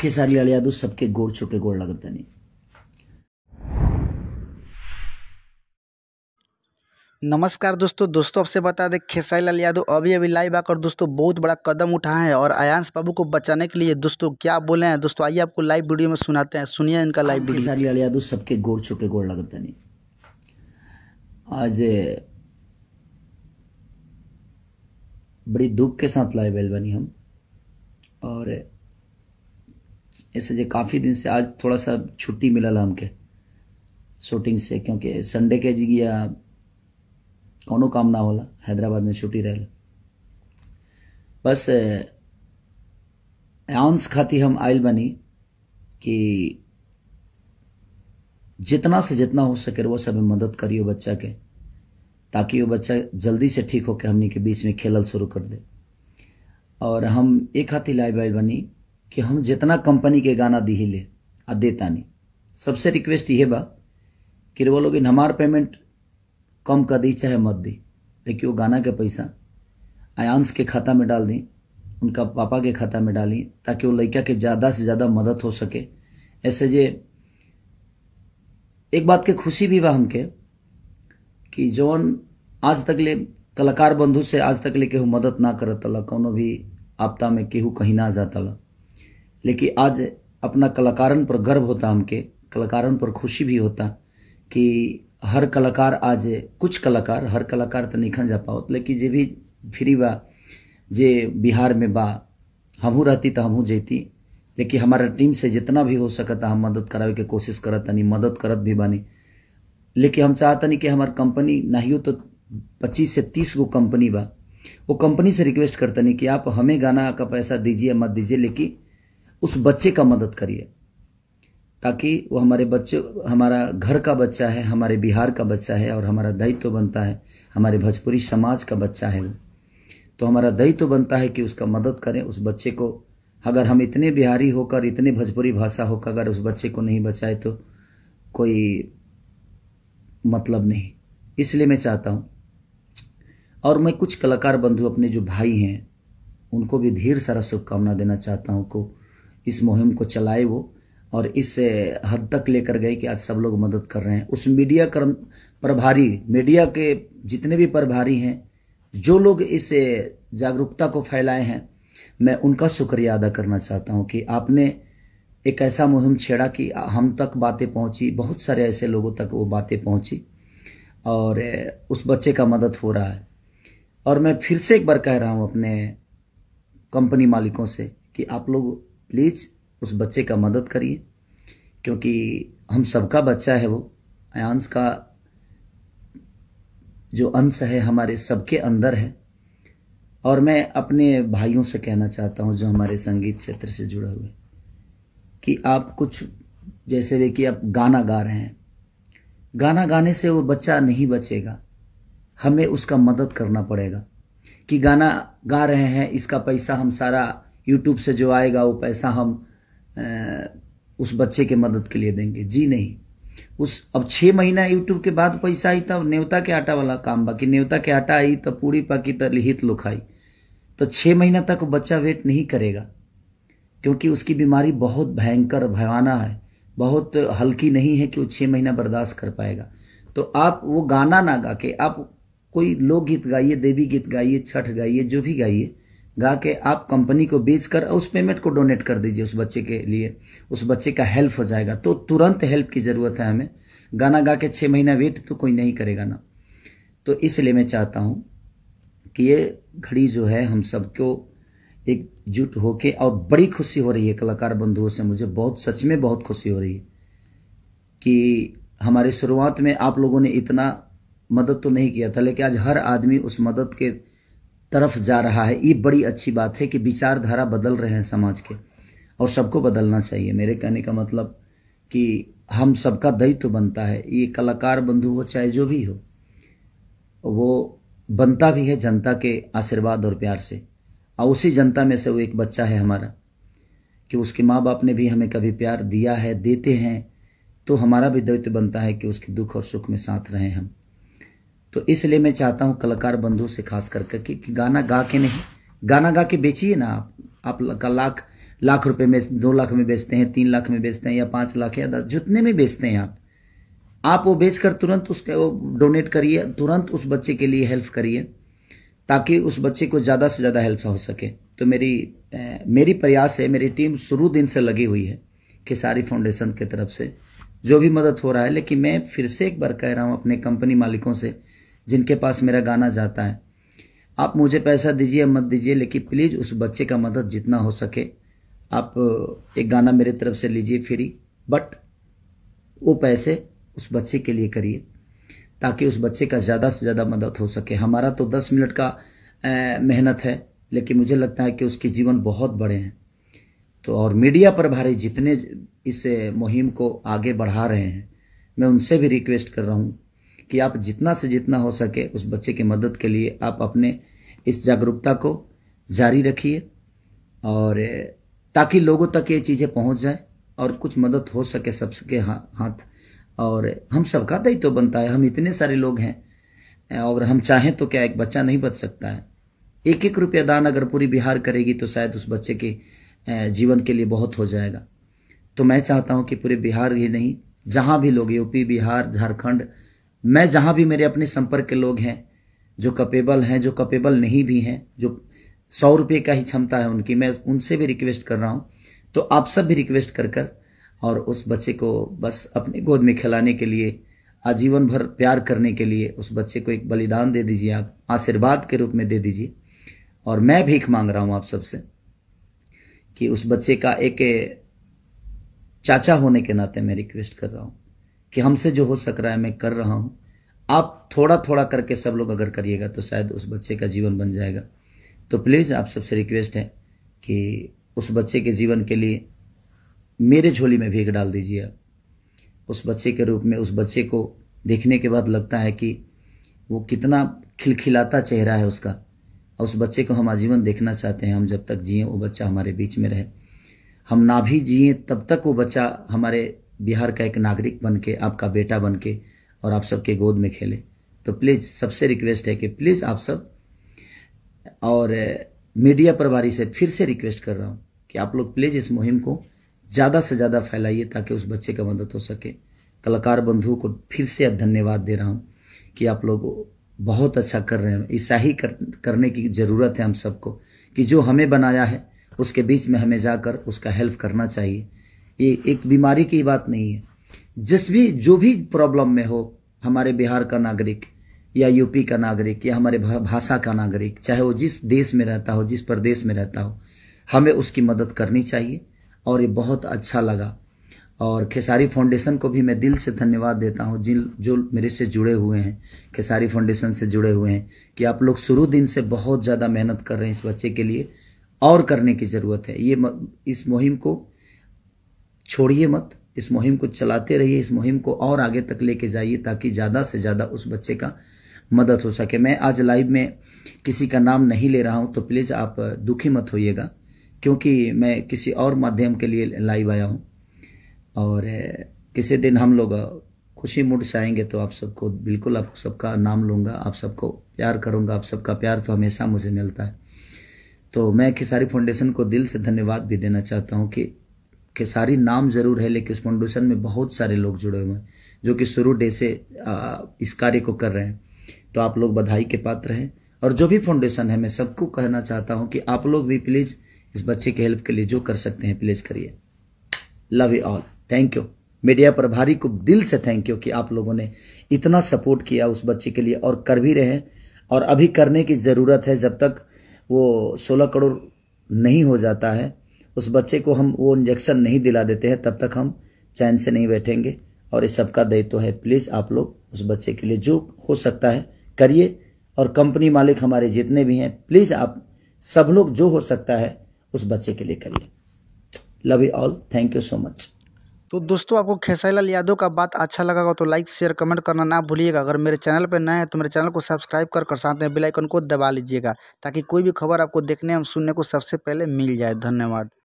खेसारी लाल यादव सबके गोड़ गोड़ लगता नहीं नमस्कार दोस्तों दोस्तों आपसे बता दें खेसाई लाल यादव अभी अभी लाइव आकर दोस्तों बहुत बड़ा कदम उठाए हैं और आयांश बाबू को बचाने के लिए दोस्तों क्या बोले हैं दोस्तों आइए आपको लाइव वीडियो में सुनाते हैं सुनिए इनका लाइव वीडियो खेसारी लाल यादव सबके गोड़ छोके गोड़ लगता नहीं आज बड़ी दुख के साथ लाइव बनी हम और इससे काफ़ी दिन से आज थोड़ा सा छुट्टी मिलल हमके शूटिंग से क्योंकि संडे के जिया कोनो काम ना होला हैदराबाद में छुट्टी रहे बस आंस खाती हम आयल बनी कि जितना से जितना हो सके वो सब मदद करियो बच्चा के ताकि वो बच्चा जल्दी से ठीक होकर हमने के बीच में खेलल शुरू कर दे और हम एक हाथी लाइव आयल बनी कि हम जितना कंपनी के गाना ले आ देता नहीं सबसे रिक्वेस्ट ये बा कि वो लोग हमार पेमेंट कम कर दी चाहे मत दी लेकिन वो गाना के पैसा आयांश के खाता में डाल दी उनका पापा के खाता में डाली ताकि वो लड़का के ज़्यादा से ज़्यादा मदद हो सके ऐसे जे एक बात के खुशी भी बा हमके कि जौन आज तक ले कलाकार बंधु से आज तक ले केहू मदद ना करत तला कौनो भी आपदा में केहू कहीं ना जाता ला लेकिन आज अपना कलाकारन पर गर्व होता हमके कलाकारन पर खुशी भी होता कि हर कलाकार आज कुछ कलाकार हर कलाकार तो नहीं जा पाओ लेकिन जे भी फ्री बा जे बिहार में बा हमू रहती तो हमू जेती लेकिन हमारे टीम से जितना भी हो सकता हम मदद करावे के कोशिश करत तनी मदद करत भी बानी लेकिन हम नहीं कि हमार कंपनी नहीं तो पच्चीस से तीस गो कंपनी बा वो कंपनी से रिक्वेस्ट नहीं कि आप हमें गाना का पैसा दीजिए मत दीजिए लेकिन उस बच्चे का मदद करिए ताकि वो हमारे बच्चे हमारा घर का बच्चा है हमारे बिहार का बच्चा है और हमारा दायित्व तो बनता है हमारे भोजपुरी समाज का बच्चा है वो तो हमारा दायित्व तो बनता है कि उसका मदद करें उस बच्चे को अगर हम इतने बिहारी होकर इतने भोजपुरी भाषा होकर अगर उस बच्चे को नहीं बचाए तो कोई मतलब नहीं इसलिए मैं चाहता हूँ और मैं कुछ कलाकार बंधु अपने जो भाई हैं उनको भी ढेर सारा शुभकामना देना चाहता हूँ को इस मुहिम को चलाए वो और इस हद तक लेकर गए कि आज सब लोग मदद कर रहे हैं उस मीडिया कर्म प्रभारी मीडिया के जितने भी प्रभारी हैं जो लोग इस जागरूकता को फैलाए हैं मैं उनका शुक्रिया अदा करना चाहता हूं कि आपने एक ऐसा मुहिम छेड़ा कि हम तक बातें पहुंची बहुत सारे ऐसे लोगों तक वो बातें पहुंची और उस बच्चे का मदद हो रहा है और मैं फिर से एक बार कह रहा हूं अपने कंपनी मालिकों से कि आप लोग प्लीज़ उस बच्चे का मदद करिए क्योंकि हम सबका बच्चा है वो अंश का जो अंश है हमारे सबके अंदर है और मैं अपने भाइयों से कहना चाहता हूँ जो हमारे संगीत क्षेत्र से जुड़े हुए कि आप कुछ जैसे वे कि आप गाना गा रहे हैं गाना गाने से वो बच्चा नहीं बचेगा हमें उसका मदद करना पड़ेगा कि गाना गा रहे हैं इसका पैसा हम सारा यूट्यूब से जो आएगा वो पैसा हम उस बच्चे के मदद के लिए देंगे जी नहीं उस अब छः महीना यूट्यूब के बाद पैसा आई तब नेवता के आटा वाला काम बाकी नेवता के आटा आई तो पूरी पाकी तो हित लो तो छः महीना तक बच्चा वेट नहीं करेगा क्योंकि उसकी बीमारी बहुत भयंकर भयाना है बहुत हल्की नहीं है कि वो छः महीना बर्दाश्त कर पाएगा तो आप वो गाना ना गा के आप कोई लोकगीत गाइए देवी गीत गाइए छठ गाइए जो भी गाइए गा के आप कंपनी को बेचकर उस पेमेंट को डोनेट कर दीजिए उस बच्चे के लिए उस बच्चे का हेल्प हो जाएगा तो तुरंत हेल्प की ज़रूरत है हमें गाना गा के छः महीना वेट तो कोई नहीं करेगा ना तो इसलिए मैं चाहता हूँ कि ये घड़ी जो है हम सबको एकजुट होके और बड़ी खुशी हो रही है कलाकार बंधुओं से मुझे बहुत सच में बहुत खुशी हो रही है कि हमारे शुरुआत में आप लोगों ने इतना मदद तो नहीं किया था लेकिन आज हर आदमी उस मदद के तरफ जा रहा है ये बड़ी अच्छी बात है कि विचारधारा बदल रहे हैं समाज के और सबको बदलना चाहिए मेरे कहने का मतलब कि हम सबका दायित्व तो बनता है ये कलाकार बंधु हो चाहे जो भी हो वो बनता भी है जनता के आशीर्वाद और प्यार से और उसी जनता में से वो एक बच्चा है हमारा कि उसके माँ बाप ने भी हमें कभी प्यार दिया है देते हैं तो हमारा भी दायित्व बनता है कि उसके दुख और सुख में साथ रहें हम तो इसलिए मैं चाहता हूँ कलाकार बंधु से खास करके कि गाना गा के नहीं गाना गा के बेचिए ना आप आप लाख लाख रुपए में दो लाख में बेचते हैं तीन लाख में बेचते हैं या पाँच लाख या दस जितने में बेचते हैं आप आप वो बेचकर तुरंत उसका डोनेट करिए तुरंत उस बच्चे के लिए हेल्प करिए ताकि उस बच्चे को ज़्यादा से ज़्यादा हेल्प हो सके तो मेरी ए, मेरी प्रयास है मेरी टीम शुरू दिन से लगी हुई है कि सारी फाउंडेशन के तरफ से जो भी मदद हो रहा है लेकिन मैं फिर से एक बार कह रहा हूँ अपने कंपनी मालिकों से जिनके पास मेरा गाना जाता है आप मुझे पैसा दीजिए मत दीजिए लेकिन प्लीज़ उस बच्चे का मदद जितना हो सके आप एक गाना मेरे तरफ से लीजिए फ्री बट वो पैसे उस बच्चे के लिए करिए ताकि उस बच्चे का ज़्यादा से ज़्यादा मदद हो सके हमारा तो दस मिनट का मेहनत है लेकिन मुझे लगता है कि उसके जीवन बहुत बड़े हैं तो और मीडिया पर भारी जितने इस मुहिम को आगे बढ़ा रहे हैं मैं उनसे भी रिक्वेस्ट कर रहा हूँ कि आप जितना से जितना हो सके उस बच्चे की मदद के लिए आप अपने इस जागरूकता को जारी रखिए और ताकि लोगों तक ये चीज़ें पहुंच जाए और कुछ मदद हो सके सबके हाथ और हम सबका दायित्व तो बनता है हम इतने सारे लोग हैं और हम चाहें तो क्या एक बच्चा नहीं बच सकता है एक एक रुपया दान अगर पूरी बिहार करेगी तो शायद उस बच्चे के जीवन के लिए बहुत हो जाएगा तो मैं चाहता हूँ कि पूरे बिहार ही नहीं जहाँ भी लोग यूपी बिहार झारखंड मैं जहाँ भी मेरे अपने संपर्क के लोग हैं जो कपेबल हैं जो कपेबल नहीं भी हैं जो सौ रुपये का ही क्षमता है उनकी मैं उनसे भी रिक्वेस्ट कर रहा हूँ तो आप सब भी रिक्वेस्ट कर कर और उस बच्चे को बस अपने गोद में खिलाने के लिए आजीवन भर प्यार करने के लिए उस बच्चे को एक बलिदान दे दीजिए आप आशीर्वाद के रूप में दे दीजिए और मैं भीख मांग रहा हूँ आप सबसे कि उस बच्चे का एक चाचा होने के नाते मैं रिक्वेस्ट कर रहा हूँ कि हमसे जो हो सक रहा है मैं कर रहा हूँ आप थोड़ा थोड़ा करके सब लोग अगर करिएगा तो शायद उस बच्चे का जीवन बन जाएगा तो प्लीज़ आप सबसे रिक्वेस्ट है कि उस बच्चे के जीवन के लिए मेरे झोली में भीग डाल दीजिए आप उस बच्चे के रूप में उस बच्चे को देखने के बाद लगता है कि वो कितना खिलखिलाता चेहरा है उसका और उस बच्चे को हम आजीवन देखना चाहते हैं हम जब तक जिए वो बच्चा हमारे बीच में रहे हम ना भी जिए तब तक वो बच्चा हमारे बिहार का एक नागरिक बन के आपका बेटा बन के और आप सबके गोद में खेले तो प्लीज़ सबसे रिक्वेस्ट है कि प्लीज़ आप सब और मीडिया प्रभारी से फिर से रिक्वेस्ट कर रहा हूँ कि आप लोग प्लीज़ इस मुहिम को ज़्यादा से ज़्यादा फैलाइए ताकि उस बच्चे का मदद हो सके कलाकार बंधु को फिर से धन्यवाद दे रहा हूँ कि आप लोग बहुत अच्छा कर रहे हैं ऐसा ही कर, करने की ज़रूरत है हम सबको कि जो हमें बनाया है उसके बीच में हमें जाकर उसका हेल्प करना चाहिए ये एक बीमारी की बात नहीं है जिस भी जो भी प्रॉब्लम में हो हमारे बिहार का नागरिक या यूपी का नागरिक या हमारे भाषा का नागरिक चाहे वो जिस देश में रहता हो जिस प्रदेश में रहता हो हमें उसकी मदद करनी चाहिए और ये बहुत अच्छा लगा और खेसारी फाउंडेशन को भी मैं दिल से धन्यवाद देता हूँ जिन जो मेरे से जुड़े हुए हैं खेसारी फाउंडेशन से जुड़े हुए हैं कि आप लोग शुरू दिन से बहुत ज़्यादा मेहनत कर रहे हैं इस बच्चे के लिए और करने की ज़रूरत है ये इस मुहिम को छोड़िए मत इस मुहिम को चलाते रहिए इस मुहिम को और आगे तक लेके जाइए ताकि ज़्यादा से ज़्यादा उस बच्चे का मदद हो सके मैं आज लाइव में किसी का नाम नहीं ले रहा हूँ तो प्लीज़ आप दुखी मत होइएगा क्योंकि मैं किसी और माध्यम के लिए लाइव आया हूँ और किसी दिन हम लोग खुशी मूड से आएंगे तो आप सबको बिल्कुल आप सबका नाम लूँगा आप सबको प्यार करूँगा आप सबका प्यार तो हमेशा मुझे मिलता है तो मैं खिसारी फाउंडेशन को दिल से धन्यवाद भी देना चाहता हूँ कि खेसारी नाम जरूर है लेकिन इस फाउंडेशन में बहुत सारे लोग जुड़े हुए हैं जो कि शुरू डे से इस कार्य को कर रहे हैं तो आप लोग बधाई के पात्र हैं और जो भी फाउंडेशन है मैं सबको कहना चाहता हूँ कि आप लोग भी प्लीज़ इस बच्चे की हेल्प के लिए जो कर सकते हैं प्लीज़ करिए love you all thank you media प्रभारी को दिल से थैंक यू कि आप लोगों ने इतना सपोर्ट किया उस बच्चे के लिए और कर भी रहे और अभी करने की ज़रूरत है जब तक वो सोलह करोड़ नहीं हो जाता है उस बच्चे को हम वो इंजेक्शन नहीं दिला देते हैं तब तक हम चैन से नहीं बैठेंगे और ये सबका दायित्व तो है प्लीज़ आप लोग उस बच्चे के लिए जो हो सकता है करिए और कंपनी मालिक हमारे जितने भी हैं प्लीज़ आप सब लोग जो हो सकता है उस बच्चे के लिए करिए love you all thank you so much तो दोस्तों आपको लाल यादव का बात अच्छा लगा हो तो लाइक शेयर कमेंट करना ना भूलिएगा अगर मेरे चैनल पर नए हैं तो मेरे चैनल को सब्सक्राइब कर कर साथ में बेलाइकन को दबा लीजिएगा ताकि कोई भी खबर आपको देखने और सुनने को सबसे पहले मिल जाए धन्यवाद